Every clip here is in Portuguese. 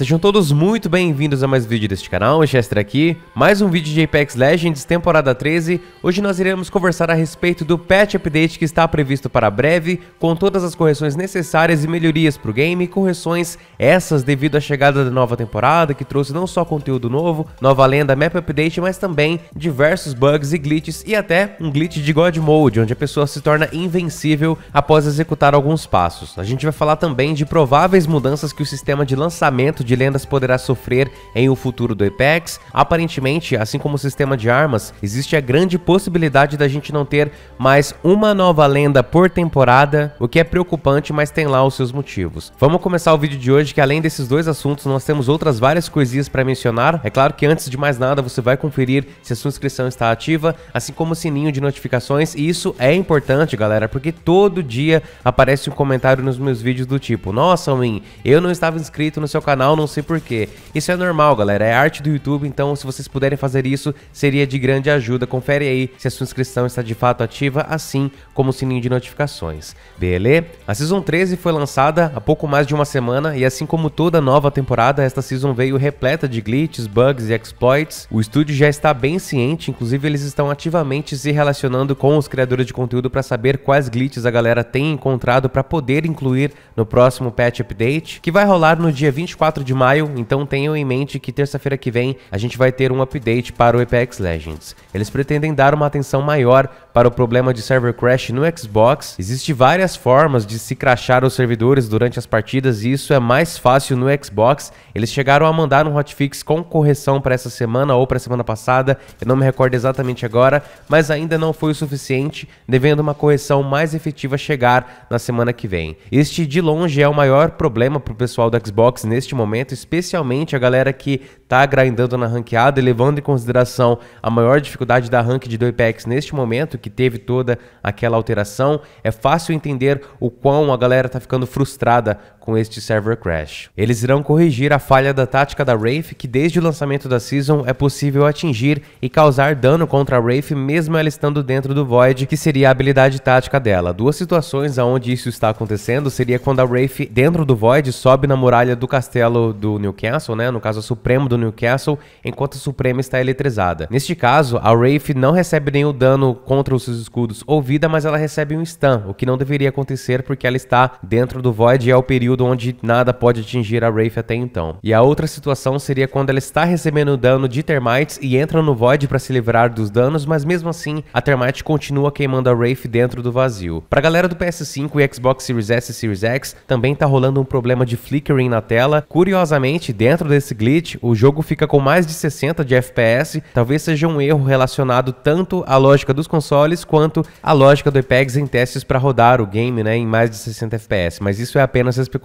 Sejam todos muito bem-vindos a mais um vídeo deste canal, Chester aqui, mais um vídeo de Apex Legends temporada 13. Hoje nós iremos conversar a respeito do patch update que está previsto para breve, com todas as correções necessárias e melhorias para o game, correções essas devido à chegada da nova temporada, que trouxe não só conteúdo novo, nova lenda, map update, mas também diversos bugs e glitches e até um glitch de God Mode, onde a pessoa se torna invencível após executar alguns passos. A gente vai falar também de prováveis mudanças que o sistema de lançamento de de lendas poderá sofrer em o futuro do Apex. Aparentemente, assim como o sistema de armas, existe a grande possibilidade da gente não ter mais uma nova lenda por temporada, o que é preocupante, mas tem lá os seus motivos. Vamos começar o vídeo de hoje que além desses dois assuntos, nós temos outras várias coisinhas para mencionar. É claro que antes de mais nada, você vai conferir se a sua inscrição está ativa, assim como o sininho de notificações, e isso é importante, galera, porque todo dia aparece um comentário nos meus vídeos do tipo: "Nossa, Win, eu não estava inscrito no seu canal, não sei porquê. Isso é normal, galera. É arte do YouTube, então se vocês puderem fazer isso, seria de grande ajuda. Confere aí se a sua inscrição está de fato ativa, assim como o sininho de notificações. Beleza? A Season 13 foi lançada há pouco mais de uma semana e assim como toda nova temporada, esta Season veio repleta de glitches, bugs e exploits. O estúdio já está bem ciente, inclusive eles estão ativamente se relacionando com os criadores de conteúdo para saber quais glitches a galera tem encontrado para poder incluir no próximo patch update, que vai rolar no dia 24 de de maio, então tenham em mente que terça-feira que vem a gente vai ter um update para o Apex Legends. Eles pretendem dar uma atenção maior para o problema de server crash no Xbox, existe várias formas de se crashar os servidores durante as partidas e isso é mais fácil no Xbox. Eles chegaram a mandar um hotfix com correção para essa semana ou para a semana passada, eu não me recordo exatamente agora, mas ainda não foi o suficiente, devendo uma correção mais efetiva chegar na semana que vem. Este de longe é o maior problema para o pessoal do Xbox neste momento, especialmente a galera que está grindando na ranqueada e levando em consideração a maior dificuldade da rank de Apex neste momento, que teve toda aquela alteração, é fácil entender o quão a galera tá ficando frustrada com este server crash. Eles irão corrigir a falha da tática da Wraith que desde o lançamento da Season é possível atingir e causar dano contra a Wraith mesmo ela estando dentro do Void, que seria a habilidade tática dela. Duas situações aonde isso está acontecendo seria quando a Wraith dentro do Void sobe na muralha do castelo do Newcastle, né, no caso a Supremo do Newcastle, enquanto a Suprema está eletrizada. Neste caso, a Wraith não recebe nenhum dano contra os seus escudos ou vida, mas ela recebe um stun, o que não deveria acontecer porque ela está dentro do Void e é o período período onde nada pode atingir a Wraith até então. E a outra situação seria quando ela está recebendo dano de Termites e entra no Void para se livrar dos danos, mas mesmo assim a Termite continua queimando a Wraith dentro do vazio. Pra galera do PS5 e Xbox Series S e Series X, também tá rolando um problema de flickering na tela. Curiosamente, dentro desse glitch, o jogo fica com mais de 60 de FPS, talvez seja um erro relacionado tanto à lógica dos consoles quanto à lógica do Apex em testes para rodar o game né, em mais de 60 FPS, mas isso é apenas especulação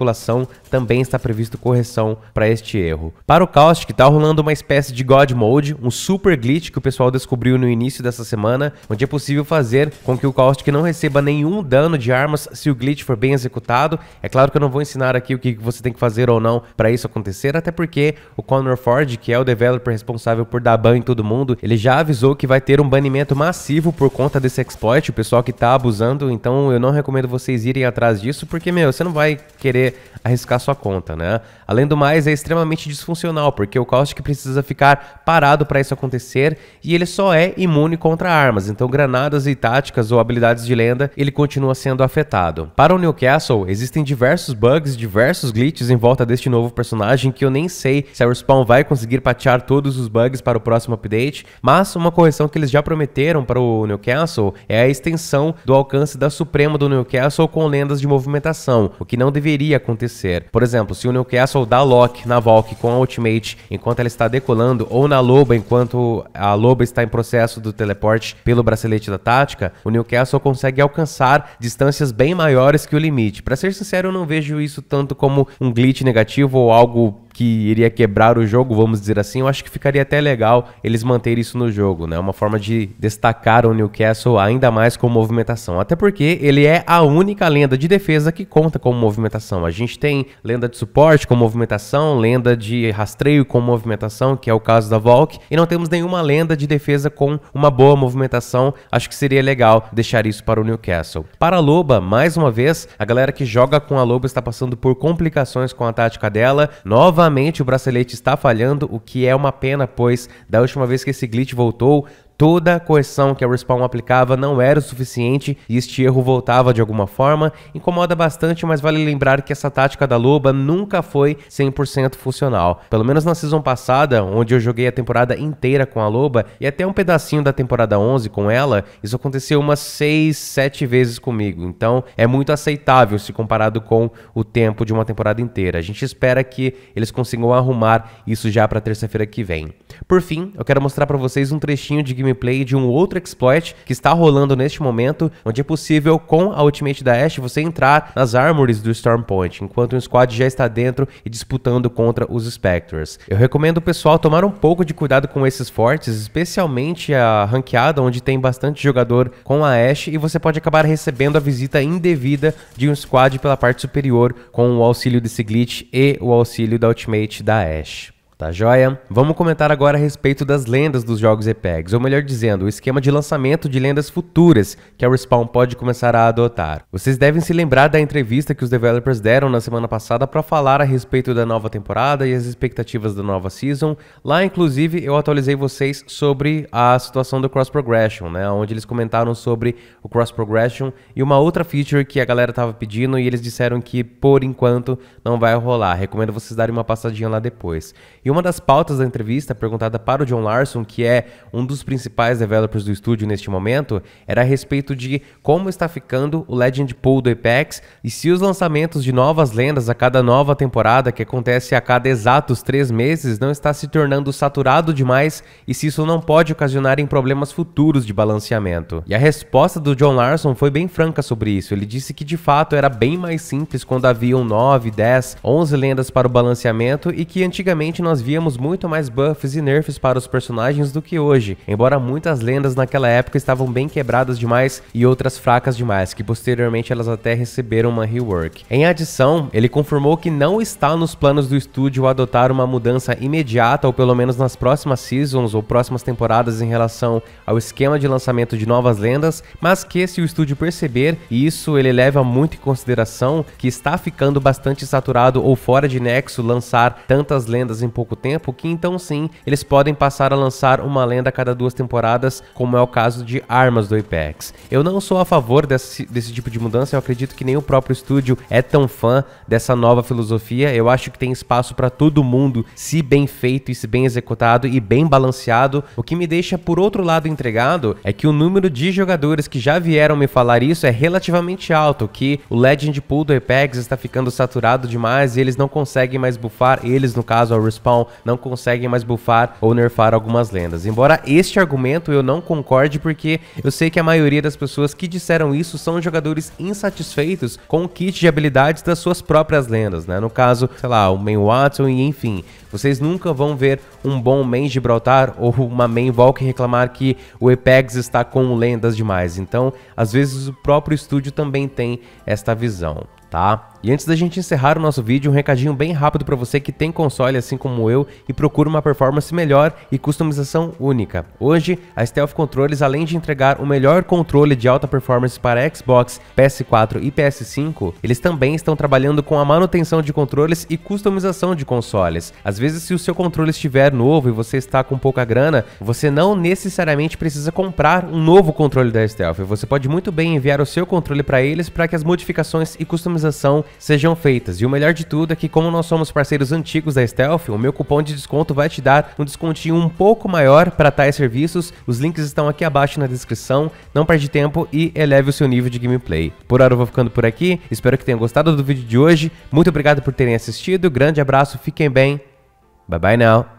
também está previsto correção para este erro. Para o Caustic, está rolando uma espécie de God Mode, um super glitch que o pessoal descobriu no início dessa semana, onde é possível fazer com que o Caustic não receba nenhum dano de armas se o glitch for bem executado. É claro que eu não vou ensinar aqui o que você tem que fazer ou não para isso acontecer, até porque o Connor Ford, que é o developer responsável por dar ban em todo mundo, ele já avisou que vai ter um banimento massivo por conta desse exploit, o pessoal que está abusando, então eu não recomendo vocês irem atrás disso, porque, meu, você não vai querer arriscar sua conta, né? Além do mais, é extremamente disfuncional, porque o caustic precisa ficar parado para isso acontecer e ele só é imune contra armas, então granadas e táticas ou habilidades de lenda, ele continua sendo afetado. Para o Newcastle, existem diversos bugs, diversos glitches em volta deste novo personagem que eu nem sei se a Respawn vai conseguir patear todos os bugs para o próximo update, mas uma correção que eles já prometeram para o Newcastle é a extensão do alcance da Suprema do Newcastle com lendas de movimentação, o que não deveria poderia acontecer. Por exemplo, se o Newcastle dá lock na Valk com a Ultimate enquanto ela está decolando, ou na Loba enquanto a Loba está em processo do teleporte pelo bracelete da tática, o Newcastle consegue alcançar distâncias bem maiores que o limite. Para ser sincero, eu não vejo isso tanto como um glitch negativo ou algo que iria quebrar o jogo, vamos dizer assim, eu acho que ficaria até legal eles manterem isso no jogo, né? Uma forma de destacar o Newcastle ainda mais com movimentação. Até porque ele é a única lenda de defesa que conta com movimentação. A gente tem lenda de suporte com movimentação, lenda de rastreio com movimentação, que é o caso da Valk, e não temos nenhuma lenda de defesa com uma boa movimentação. Acho que seria legal deixar isso para o Newcastle. Para a Loba, mais uma vez, a galera que joga com a Loba está passando por complicações com a tática dela. Nova Novamente o bracelete está falhando, o que é uma pena, pois da última vez que esse glitch voltou, Toda a correção que a Respawn aplicava não era o suficiente e este erro voltava de alguma forma. Incomoda bastante, mas vale lembrar que essa tática da Loba nunca foi 100% funcional. Pelo menos na season passada, onde eu joguei a temporada inteira com a Loba e até um pedacinho da temporada 11 com ela, isso aconteceu umas 6, 7 vezes comigo. Então é muito aceitável se comparado com o tempo de uma temporada inteira. A gente espera que eles consigam arrumar isso já para terça-feira que vem. Por fim, eu quero mostrar para vocês um trechinho de gameplay de um outro exploit que está rolando neste momento, onde é possível, com a ultimate da Ashe, você entrar nas armories do Stormpoint, enquanto um squad já está dentro e disputando contra os Spectres. Eu recomendo o pessoal tomar um pouco de cuidado com esses fortes, especialmente a ranqueada, onde tem bastante jogador com a Ashe, e você pode acabar recebendo a visita indevida de um squad pela parte superior com o auxílio desse glitch e o auxílio da ultimate da Ashe. Tá joia? Vamos comentar agora a respeito das lendas dos jogos EPEGs, ou melhor dizendo, o esquema de lançamento de lendas futuras que a Respawn pode começar a adotar. Vocês devem se lembrar da entrevista que os developers deram na semana passada para falar a respeito da nova temporada e as expectativas da nova season. Lá, inclusive, eu atualizei vocês sobre a situação do cross progression, né? Onde eles comentaram sobre o cross progression e uma outra feature que a galera estava pedindo e eles disseram que por enquanto não vai rolar. Recomendo vocês darem uma passadinha lá depois. E uma das pautas da entrevista, perguntada para o John Larson, que é um dos principais developers do estúdio neste momento, era a respeito de como está ficando o Legend Pool do Apex e se os lançamentos de novas lendas a cada nova temporada, que acontece a cada exatos três meses, não está se tornando saturado demais e se isso não pode ocasionar em problemas futuros de balanceamento. E a resposta do John Larson foi bem franca sobre isso. Ele disse que de fato era bem mais simples quando haviam 9, 10, 11 lendas para o balanceamento e que antigamente nós nós víamos muito mais buffs e nerfs para os personagens do que hoje, embora muitas lendas naquela época estavam bem quebradas demais e outras fracas demais, que posteriormente elas até receberam uma rework. Em adição, ele confirmou que não está nos planos do estúdio adotar uma mudança imediata, ou pelo menos nas próximas seasons ou próximas temporadas em relação ao esquema de lançamento de novas lendas, mas que se o estúdio perceber, e isso ele leva muito em consideração, que está ficando bastante saturado ou fora de nexo lançar tantas lendas em pouco pouco tempo, que então sim eles podem passar a lançar uma lenda a cada duas temporadas, como é o caso de Armas do Apex. Eu não sou a favor desse, desse tipo de mudança, eu acredito que nem o próprio estúdio é tão fã dessa nova filosofia. Eu acho que tem espaço para todo mundo, se bem feito e se bem executado e bem balanceado. O que me deixa, por outro lado, entregado é que o número de jogadores que já vieram me falar isso é relativamente alto, que o Legend Pool do Apex está ficando saturado demais e eles não conseguem mais bufar, eles no caso, ao Respawn mal, não conseguem mais bufar ou nerfar algumas lendas. Embora este argumento eu não concorde, porque eu sei que a maioria das pessoas que disseram isso são jogadores insatisfeitos com o kit de habilidades das suas próprias lendas, né? No caso, sei lá, o main Watson e enfim. Vocês nunca vão ver um bom main Gibraltar ou uma main Valk reclamar que o Apex está com lendas demais. Então, às vezes o próprio estúdio também tem esta visão tá? E antes da gente encerrar o nosso vídeo, um recadinho bem rápido para você que tem console assim como eu e procura uma performance melhor e customização única. Hoje, a Stealth Controles, além de entregar o melhor controle de alta performance para Xbox, PS4 e PS5, eles também estão trabalhando com a manutenção de controles e customização de consoles. Às vezes, se o seu controle estiver novo e você está com pouca grana, você não necessariamente precisa comprar um novo controle da Stealth. Você pode muito bem enviar o seu controle para eles para que as modificações e customizações sejam feitas. E o melhor de tudo é que, como nós somos parceiros antigos da Stealth, o meu cupom de desconto vai te dar um descontinho um pouco maior para tais serviços. Os links estão aqui abaixo na descrição. Não perde tempo e eleve o seu nível de gameplay. Por hora eu vou ficando por aqui. Espero que tenham gostado do vídeo de hoje. Muito obrigado por terem assistido. Grande abraço, fiquem bem. Bye bye now.